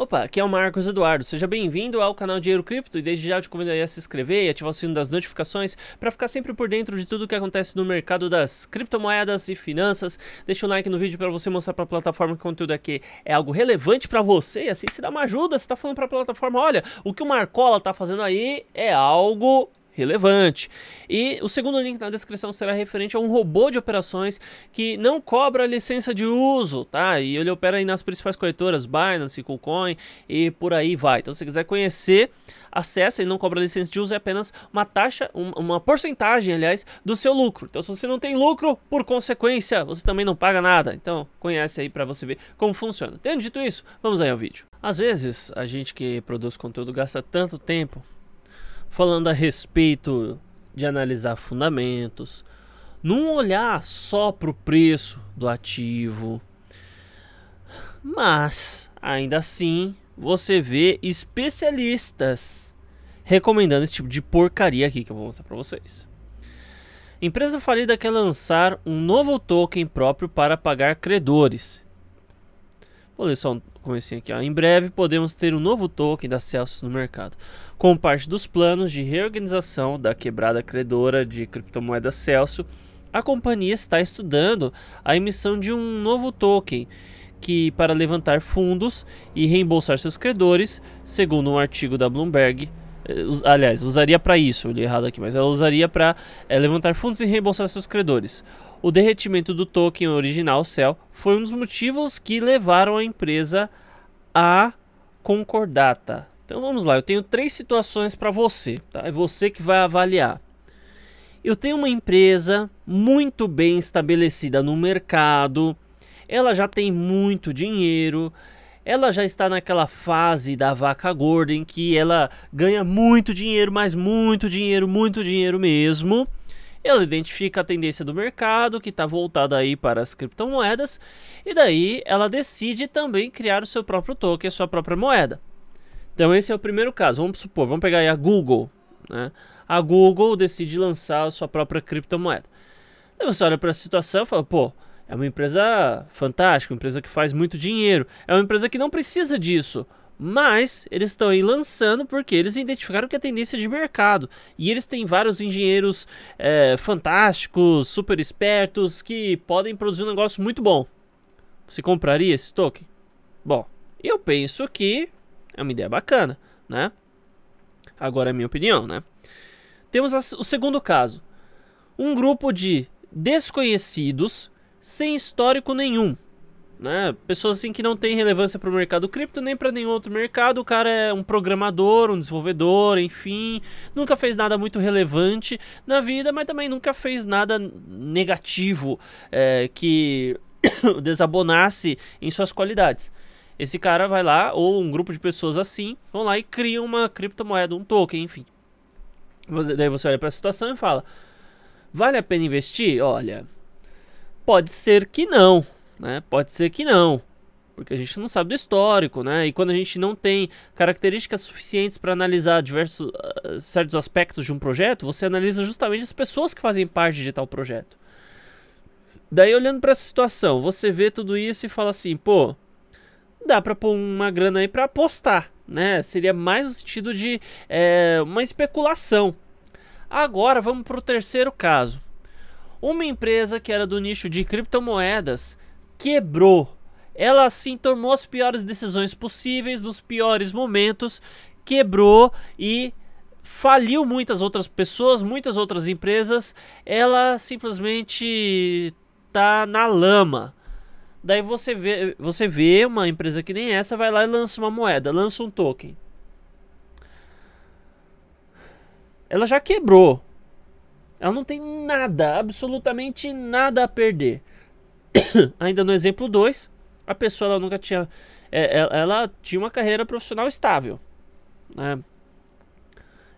Opa, aqui é o Marcos Eduardo. Seja bem-vindo ao canal Dinheiro Cripto e desde já te convido a se inscrever e ativar o sino das notificações para ficar sempre por dentro de tudo o que acontece no mercado das criptomoedas e finanças. Deixa o um like no vídeo para você mostrar para a plataforma que o conteúdo aqui é algo relevante para você e assim se dá uma ajuda. Você está falando para a plataforma, olha, o que o Marcola está fazendo aí é algo relevante. E o segundo link na descrição será referente a um robô de operações que não cobra licença de uso, tá? E ele opera aí nas principais corretoras, Binance, KuCoin e por aí vai. Então se quiser conhecer, acessa, ele não cobra licença de uso, é apenas uma taxa, uma porcentagem, aliás, do seu lucro. Então se você não tem lucro, por consequência, você também não paga nada. Então conhece aí para você ver como funciona. Tendo dito isso, vamos aí ao vídeo. Às vezes, a gente que produz conteúdo gasta tanto tempo falando a respeito de analisar fundamentos, num olhar só para o preço do ativo. Mas, ainda assim, você vê especialistas recomendando esse tipo de porcaria aqui que eu vou mostrar para vocês. Empresa falida quer lançar um novo token próprio para pagar credores. Vou ler só um comecinho aqui. Ó. Em breve podemos ter um novo token da Celsius no mercado, com parte dos planos de reorganização da quebrada credora de criptomoeda Celsius. A companhia está estudando a emissão de um novo token que para levantar fundos e reembolsar seus credores, segundo um artigo da Bloomberg, eh, aliás, usaria para isso, eu li errado aqui, mas ela usaria para é, eh, levantar fundos e reembolsar seus credores. O derretimento do token original Cell foi um dos motivos que levaram a empresa a concordata. Tá? Então vamos lá, eu tenho três situações para você, tá? É você que vai avaliar. Eu tenho uma empresa muito bem estabelecida no mercado, ela já tem muito dinheiro, ela já está naquela fase da vaca gorda em que ela ganha muito dinheiro, mas muito dinheiro, muito dinheiro mesmo. Ela identifica a tendência do mercado que está voltada aí para as criptomoedas e daí ela decide também criar o seu próprio token, a sua própria moeda. Então esse é o primeiro caso. Vamos supor, vamos pegar aí a Google, né? A Google decide lançar a sua própria criptomoeda. Aí você olha para a situação e fala, pô, é uma empresa fantástica, uma empresa que faz muito dinheiro, é uma empresa que não precisa disso. Mas eles estão aí lançando porque eles identificaram que a tendência é de mercado. E eles têm vários engenheiros é, fantásticos, super espertos, que podem produzir um negócio muito bom. Você compraria esse token? Bom, eu penso que é uma ideia bacana, né? Agora é a minha opinião, né? Temos o segundo caso. Um grupo de desconhecidos sem histórico nenhum né? Pessoas assim que não têm relevância para o mercado cripto nem para nenhum outro mercado. O cara é um programador, um desenvolvedor, enfim, nunca fez nada muito relevante na vida, mas também nunca fez nada negativo é, que desabonasse em suas qualidades. Esse cara vai lá, ou um grupo de pessoas assim, vão lá e criam uma criptomoeda, um token, enfim. Você, daí você olha para a situação e fala: vale a pena investir? Olha, pode ser que não né? Pode ser que não, porque a gente não sabe do histórico, né? E quando a gente não tem características suficientes para analisar diversos uh, certos aspectos de um projeto, você analisa justamente as pessoas que fazem parte de tal projeto. Daí olhando para essa situação, você vê tudo isso e fala assim, pô, dá para pôr uma grana aí para apostar, né? Seria mais no sentido de é, uma especulação. Agora vamos para o terceiro caso. Uma empresa que era do nicho de criptomoedas quebrou. Ela assim tomou as piores decisões possíveis nos piores momentos, quebrou e faliu muitas outras pessoas, muitas outras empresas. Ela simplesmente tá na lama. Daí você vê, você vê uma empresa que nem essa, vai lá e lança uma moeda, lança um token. Ela já quebrou. Ela não tem nada, absolutamente nada a perder. Ainda no exemplo 2, a pessoa ela nunca tinha. Ela, é, é, ela tinha uma carreira profissional estável. Né?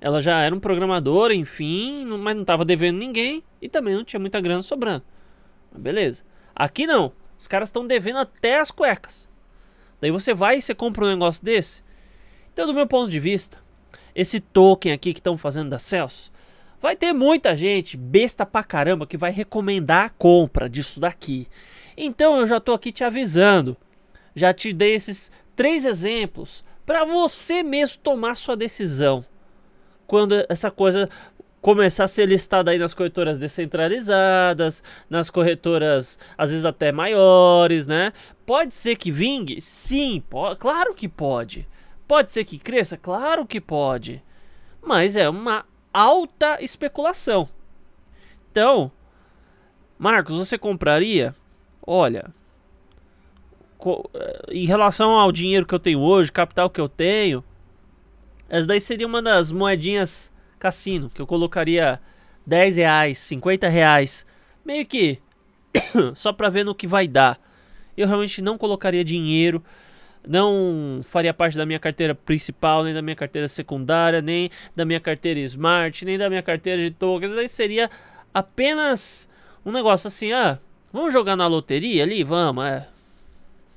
Ela já era um programador, enfim, mas não estava devendo ninguém e também não tinha muita grana sobrando. Mas beleza. Aqui não. Os caras estão devendo até as cuecas. Daí você vai e você compra um negócio desse. Então, do meu ponto de vista, esse token aqui que estão fazendo da Celsius Vai ter muita gente besta pra caramba que vai recomendar a compra disso daqui. Então eu já tô aqui te avisando. Já te dei esses três exemplos para você mesmo tomar sua decisão. Quando essa coisa começar a ser listada aí nas corretoras descentralizadas, nas corretoras às vezes até maiores, né? Pode ser que vingue? Sim, claro que pode. Pode ser que cresça? Claro que pode. Mas é uma alta especulação. Então, Marcos, você compraria? Olha, eh, em relação ao dinheiro que eu tenho hoje, capital que eu tenho, essa daí seria uma das moedinhas cassino, que eu colocaria 10 reais, 50 reais, meio que só para ver no que vai dar. Eu realmente não colocaria dinheiro não faria parte da minha carteira principal, nem da minha carteira secundária, nem da minha carteira Smart, nem da minha carteira de tokens. aí seria apenas um negócio assim, ah, vamos jogar na loteria ali? Vamos, é.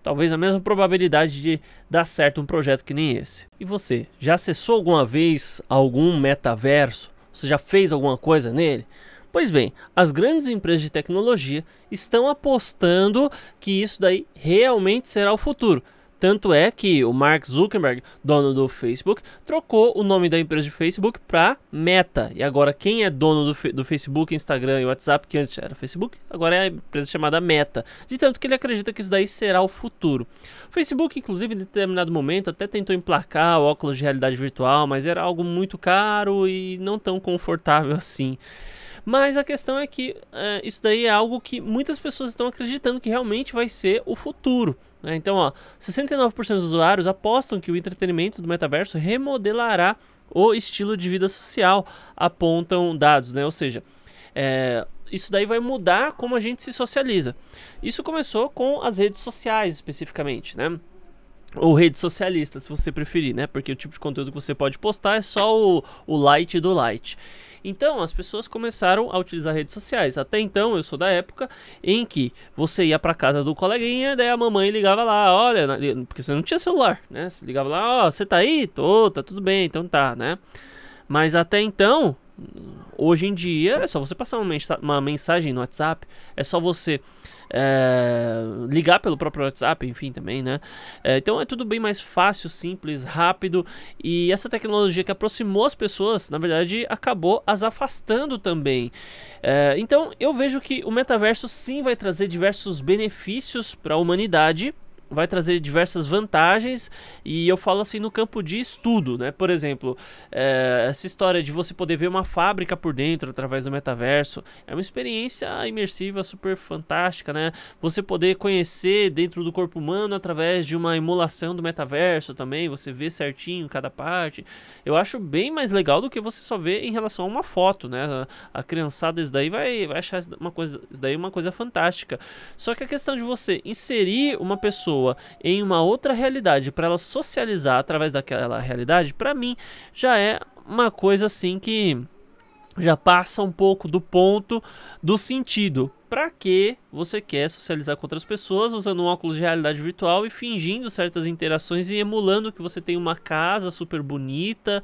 Talvez a mesma probabilidade de dar certo um projeto que nem esse. E você, já acessou alguma vez algum metaverso? Você já fez alguma coisa nele? Pois bem, as grandes empresas de tecnologia estão apostando que isso daí realmente será o futuro. Tanto é que o Mark Zuckerberg, dono do Facebook, trocou o nome da empresa de Facebook para Meta. E agora quem é dono do, do Facebook, Instagram e WhatsApp, que antes era Facebook, agora é a empresa chamada Meta. De tanto que ele acredita que isso daí será o futuro. O Facebook, inclusive, em determinado momento até tentou emplacar o óculos de realidade virtual, mas era algo muito caro e não tão confortável assim. Mas a questão é que é, isso daí é algo que muitas pessoas estão acreditando que realmente vai ser o futuro. Né? Então, ó, 69% dos usuários apostam que o entretenimento do metaverso remodelará o estilo de vida social, apontam dados, né? Ou seja, é, isso daí vai mudar como a gente se socializa. Isso começou com as redes sociais, especificamente, né? ou rede socialista, se você preferir, né? Porque o tipo de conteúdo que você pode postar é só o, o light do light. Então, as pessoas começaram a utilizar redes sociais. Até então, eu sou da época em que você ia para casa do coleguinha, daí a mamãe ligava lá, olha, porque você não tinha celular, né? Você ligava lá, ó, oh, você tá aí? Tô, tá tudo bem, então tá, né? Mas até então, hoje em dia, é só você passar uma mensagem no WhatsApp, é só você é, ligar pelo próprio WhatsApp, enfim, também, né? É, então é tudo bem mais fácil, simples, rápido e essa tecnologia que aproximou as pessoas, na verdade, acabou as afastando também. É, então eu vejo que o metaverso sim vai trazer diversos benefícios para a humanidade vai trazer diversas vantagens e eu falo assim no campo de estudo, né? Por exemplo, é, essa história de você poder ver uma fábrica por dentro através do metaverso é uma experiência imersiva super fantástica, né? Você poder conhecer dentro do corpo humano através de uma emulação do metaverso também, você vê certinho cada parte. Eu acho bem mais legal do que você só vê em relação a uma foto, né? A, a criançada isso daí vai, vai achar uma coisa, isso daí uma coisa fantástica. Só que a questão de você inserir uma pessoa pessoa em uma outra realidade para ela socializar através daquela realidade, para mim já é uma coisa assim que já passa um pouco do ponto do sentido. Para que você quer socializar com outras pessoas usando um óculos de realidade virtual e fingindo certas interações e emulando que você tem uma casa super bonita?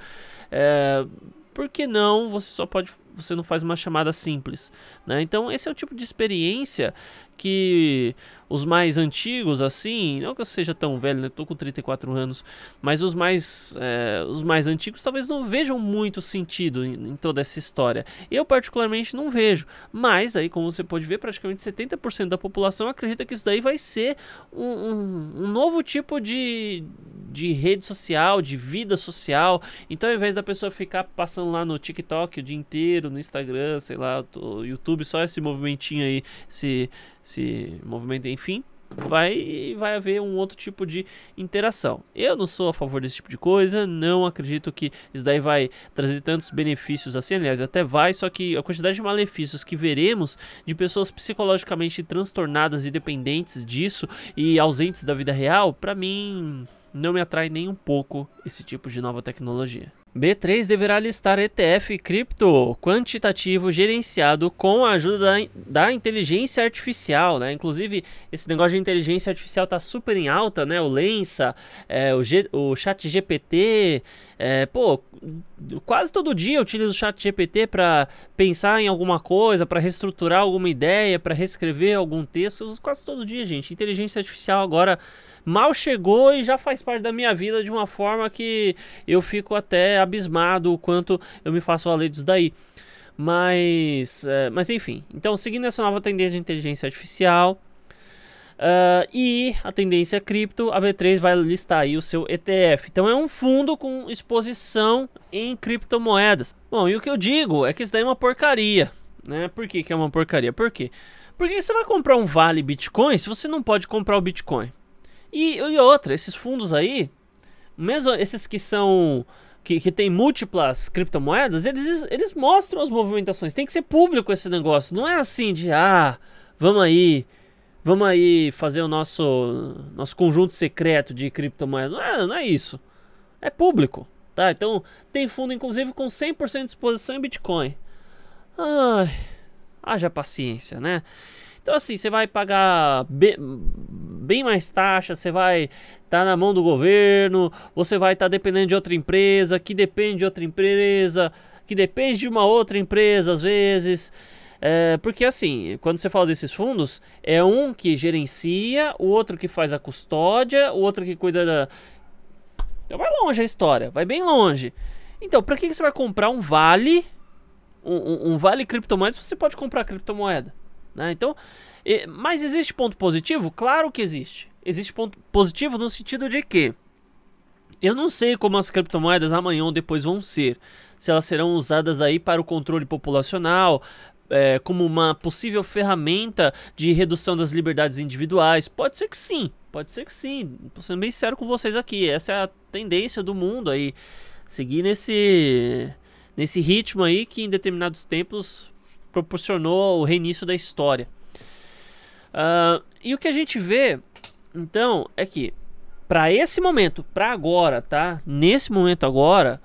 É, por que não? Você só pode você não faz uma chamada simples, né? Então esse é o tipo de experiência que os mais antigos, assim, não que eu seja tão velho, né? Tô com 34 anos, mas os mais, é, os mais antigos talvez não vejam muito sentido em, em, toda essa história. Eu, particularmente, não vejo. Mas, aí, como você pode ver, praticamente 70% da população acredita que isso daí vai ser um, um, um, novo tipo de, de rede social, de vida social. Então, ao invés da pessoa ficar passando lá no TikTok o dia inteiro, no Instagram, sei lá, no YouTube, só esse movimentinho aí, esse se movimento, enfim, vai vai haver um outro tipo de interação. Eu não sou a favor desse tipo de coisa, não acredito que isso daí vai trazer tantos benefícios assim, aliás, até vai, só que a quantidade de malefícios que veremos de pessoas psicologicamente transtornadas e dependentes disso e ausentes da vida real, para mim não me atrai nem um pouco esse tipo de nova tecnologia. B3 deverá listar ETF cripto quantitativo gerenciado com a ajuda da, da, inteligência artificial, né? Inclusive, esse negócio de inteligência artificial tá super em alta, né? O Lensa, é, o, G, o Chat GPT, é, pô, quase todo dia eu utilizo o Chat GPT para pensar em alguma coisa, para reestruturar alguma ideia, para reescrever algum texto, quase todo dia, gente. Inteligência artificial agora mal chegou e já faz parte da minha vida de uma forma que eu fico até abismado o quanto eu me faço valer disso daí. Mas, eh, mas enfim, então seguindo essa nova tendência de inteligência artificial uh, e a tendência cripto, a B3 vai listar aí o seu ETF. Então é um fundo com exposição em criptomoedas. Bom, e o que eu digo é que isso daí é uma porcaria, né? Por que, que é uma porcaria? Por quê? Porque você vai comprar um vale Bitcoin se você não pode comprar o Bitcoin. E, e outra, esses fundos aí, mesmo esses que são que, que tem múltiplas criptomoedas, eles, eles mostram as movimentações. Tem que ser público esse negócio. Não é assim de, ah, vamos aí, vamos aí fazer o nosso, nosso conjunto secreto de criptomoedas. Não é, não é isso. É público. Tá, então tem fundo inclusive com 100% de exposição em Bitcoin. Ai, haja paciência, né? Então, assim, você vai pagar bem, bem mais taxa, você vai estar tá na mão do governo, você vai estar tá dependendo de outra empresa, que depende de outra empresa, que depende de uma outra empresa às vezes. É, porque assim, quando você fala desses fundos, é um que gerencia, o outro que faz a custódia, o outro que cuida da. Então vai longe a história, vai bem longe. Então, para que, que você vai comprar um vale, um, um, um vale criptomoeda, se você pode comprar criptomoeda? Né? Então, mas existe ponto positivo? Claro que existe. Existe ponto positivo no sentido de que eu não sei como as criptomoedas amanhã ou depois vão ser. Se elas serão usadas aí para o controle populacional, é, como uma possível ferramenta de redução das liberdades individuais? Pode ser que sim, pode ser que sim. estou sendo bem sério com vocês aqui. Essa é a tendência do mundo aí. Seguir nesse, nesse ritmo aí que em determinados tempos proporcionou o reinício da história. Uh, e o que a gente vê, então, é que para esse momento, para agora, tá? Nesse momento agora,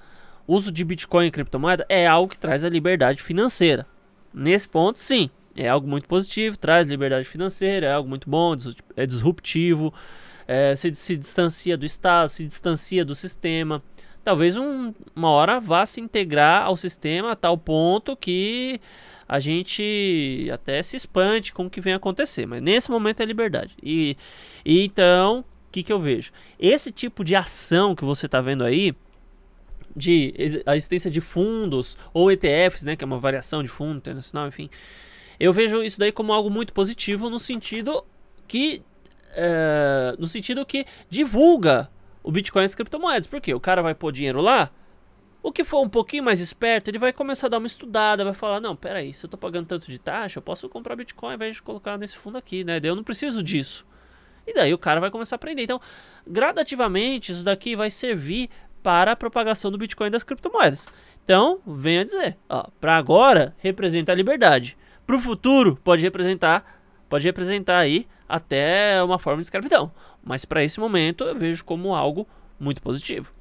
o uso de Bitcoin e criptomoeda é algo que traz a liberdade financeira. Nesse ponto, sim, é algo muito positivo, traz liberdade financeira, é algo muito bom, é, é disruptivo, é, se, se distancia do Estado, se distancia do sistema. Talvez um, uma hora vá se integrar ao sistema a tal ponto que a gente até se espante com o que vem acontecer, mas nesse momento é liberdade. E, e então, o que, que eu vejo? Esse tipo de ação que você está vendo aí, de a existência de fundos ou ETFs, né, que é uma variação de fundo internacional, enfim. Eu vejo isso daí como algo muito positivo no sentido que eh, no sentido que divulga o Bitcoin e as criptomoedas, porque o cara vai pôr dinheiro lá, o que for um pouquinho mais esperto, ele vai começar a dar uma estudada, vai falar, não, peraí, se eu tô pagando tanto de taxa, eu posso comprar Bitcoin ao invés de colocar nesse fundo aqui, né? Eu não preciso disso. E daí o cara vai começar a aprender. Então, gradativamente, isso daqui vai servir para a propagação do Bitcoin e das criptomoedas. Então, venha dizer, para agora representa a liberdade. Para o futuro pode representar, pode representar aí até uma forma de escravidão. Mas para esse momento eu vejo como algo muito positivo.